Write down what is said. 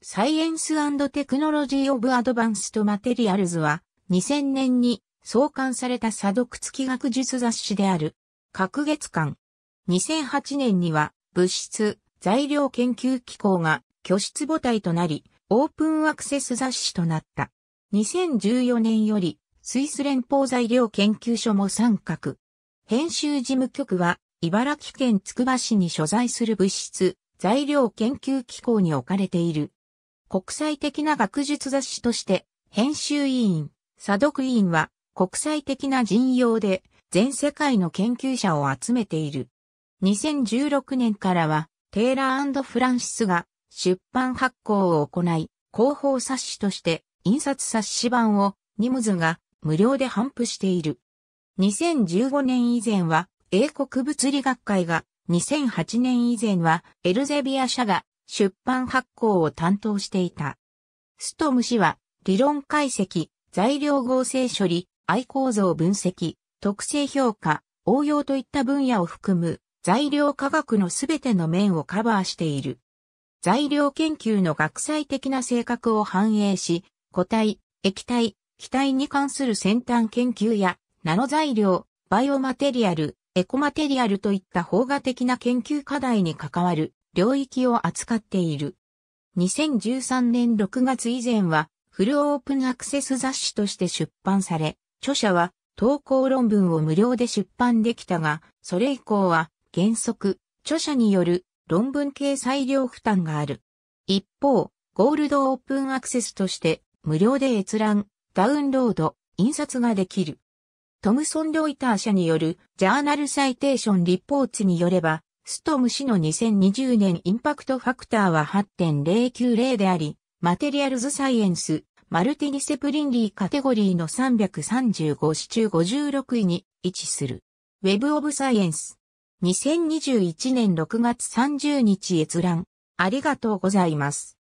サイエンステクノロジー・オブ・アドバンスト・マテリアルズは2000年に創刊された査読付き学術雑誌である。各月間。2008年には物質材料研究機構が拠出母体となり、オープンアクセス雑誌となった。2014年よりスイス連邦材料研究所も参画。編集事務局は茨城県つくば市に所在する物質材料研究機構に置かれている国際的な学術雑誌として、編集委員、査読委員は国際的な陣容で全世界の研究者を集めている。2016年からはテイラーフランシスが出版発行を行い、広報冊子として印刷冊子版をニムズが無料で頒布している。2015年以前は英国物理学会が2008年以前はエルゼビア社が出版発行を担当していた。ストム氏は、理論解析、材料合成処理、愛構造分析、特性評価、応用といった分野を含む材料科学のすべての面をカバーしている。材料研究の学際的な性格を反映し、固体、液体、気体に関する先端研究や、ナノ材料、バイオマテリアル、エコマテリアルといった方画的な研究課題に関わる領域を扱っている。2013年6月以前はフルオープンアクセス雑誌として出版され、著者は投稿論文を無料で出版できたが、それ以降は原則著者による論文掲載料負担がある。一方、ゴールドオープンアクセスとして無料で閲覧、ダウンロード、印刷ができる。トムソン・ロイター社によるジャーナルサイテーション・リポーツによれば、ストム氏の2020年インパクトファクターは8.090であり、マテリアルズサイエンス、マルティニセプリンリーカテゴリーの335市中56位に位置する。ウェブオブサイエンス。2021年6月30日閲覧。ありがとうございます。